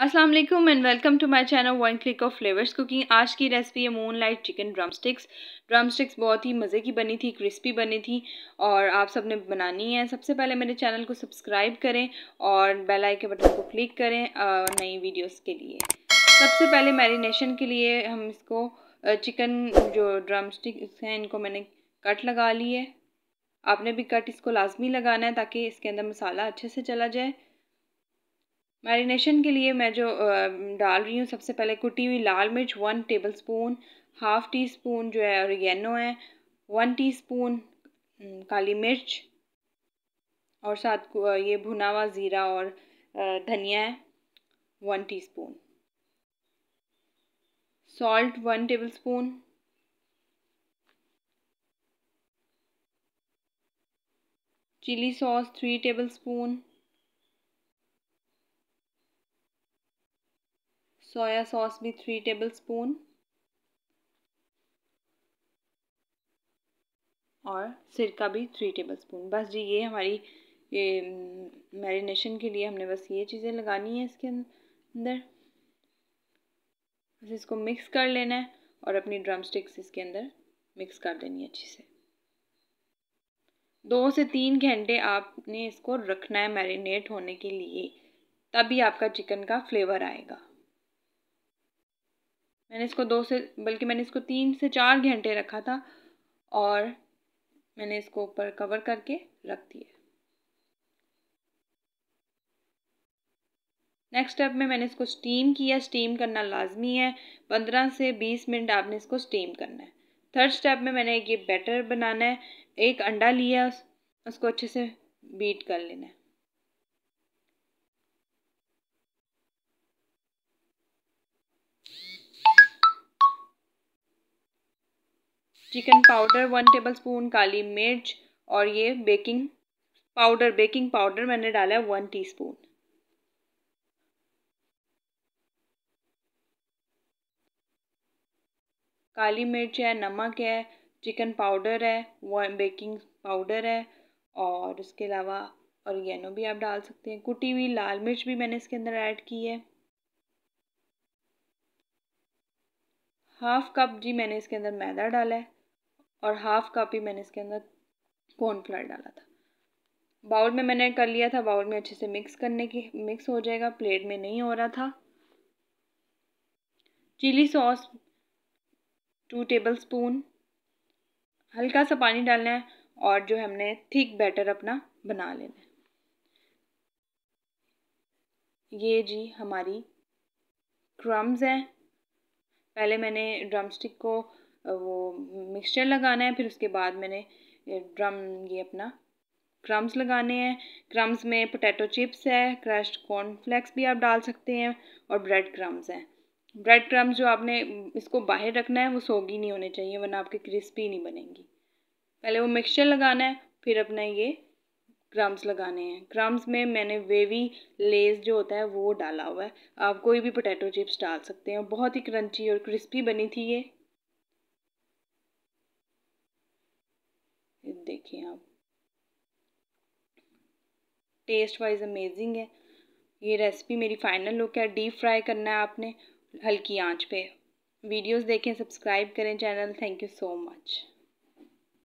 Aslam and welcome to my channel one click of flavours cooking आज की recipe है moon light chicken drum sticks drum sticks बहुत ही मज़े की बनी थी क्रिस्पी बनी थी और आप सबने बनानी है सबसे पहले मेरे चैनल को सब्सक्राइब करें और बेल आइकन बटन को क्लिक करें नई वीडियोस के लिए सबसे पहले मैरिनेशन के लिए हम इसको चिकन जो ड्रम स्टिक्स हैं इनको मैंने कट लगा ली है आपने भी कट इसको लाजमी लगाना है ताकि इसके अंदर मसाला अच्छे से चला जाए मैरिनेशन के लिए मैं जो डाल रही हूँ सबसे पहले कुटी हुई लाल मिर्च one tablespoon half teaspoon जो है येनो है वन टी स्पून काली मिर्च और साथ ये भुना हुआ ज़ीरा और धनिया है one teaspoon salt one tablespoon chilli sauce three tablespoon soya sauce भी थ्री टेबल स्पून और सिरका भी थ्री टेबल स्पून बस जी ये हमारी ये मैरिनेशन के लिए हमने बस ये चीज़ें लगानी है इसके अं-, अंदर बस इसको मिक्स कर लेना है और अपनी ड्रम स्टिक्स इसके अंदर मिक्स कर देनी है अच्छे से दो से तीन घंटे आपने इसको रखना है मैरिनेट होने के लिए तभी आपका चिकन का फ्लेवर आएगा मैंने इसको दो से बल्कि मैंने इसको तीन से चार घंटे रखा था और मैंने इसको ऊपर कवर करके रख दिया नेक्स्ट स्टेप में मैंने इसको स्टीम किया स्टीम करना लाजमी है पंद्रह से बीस मिनट आपने इसको स्टीम करना है थर्ड स्टेप में मैंने ये बैटर बनाना है एक अंडा लिया उसको अच्छे से बीट कर लेना है chicken powder one tablespoon काली मिर्च और ये बेकिंग पाउडर बेकिंग पाउडर मैंने डाला है वन टी काली मिर्च है नमक है चिकन पाउडर है बेकिंग पाउडर है और इसके अलावा औरगेनो भी आप डाल सकते हैं कुटी हुई लाल मिर्च भी मैंने इसके अंदर ऐड की है हाफ कप जी मैंने इसके अंदर मैदा डाला है और हाफ़ कप ही मैंने इसके अंदर कॉर्नफ्लावर डाला था बाउल में मैंने कर लिया था बाउल में अच्छे से मिक्स करने की मिक्स हो जाएगा प्लेट में नहीं हो रहा था chilli sauce two tablespoon हल्का सा पानी डालना है और जो हमने थिक बैटर अपना बना लेना है ये जी हमारी क्रम्स हैं पहले मैंने ड्रमस्टिक को वो मिक्सचर लगाना है फिर उसके बाद मैंने ड्रम ये अपना क्रम्स लगाने हैं क्रम्स में पोटैटो चिप्स है क्रश्ड कॉर्नफ्लेक्स भी आप डाल सकते हैं और ब्रेड क्रम्स हैं ब्रेड क्रम्स जो आपने इसको बाहर रखना है वो सोगी नहीं होने चाहिए वरना आपके क्रिस्पी नहीं बनेंगी पहले वो मिक्सचर लगाना है फिर अपना ये क्रम्स लगाने हैं क्रम्स में मैंने वेवी लेस जो होता है वो डाला हुआ है आप कोई भी पोटैटो चिप्स डाल सकते हैं बहुत ही क्रंची और क्रिस्पी बनी थी ये ये देखिए आप टेस्ट वाइज अमेजिंग है ये रेसिपी मेरी फाइनल लुक है डीप फ्राई करना है आपने हल्की आंच पे वीडियोस देखें सब्सक्राइब करें channel thank you so much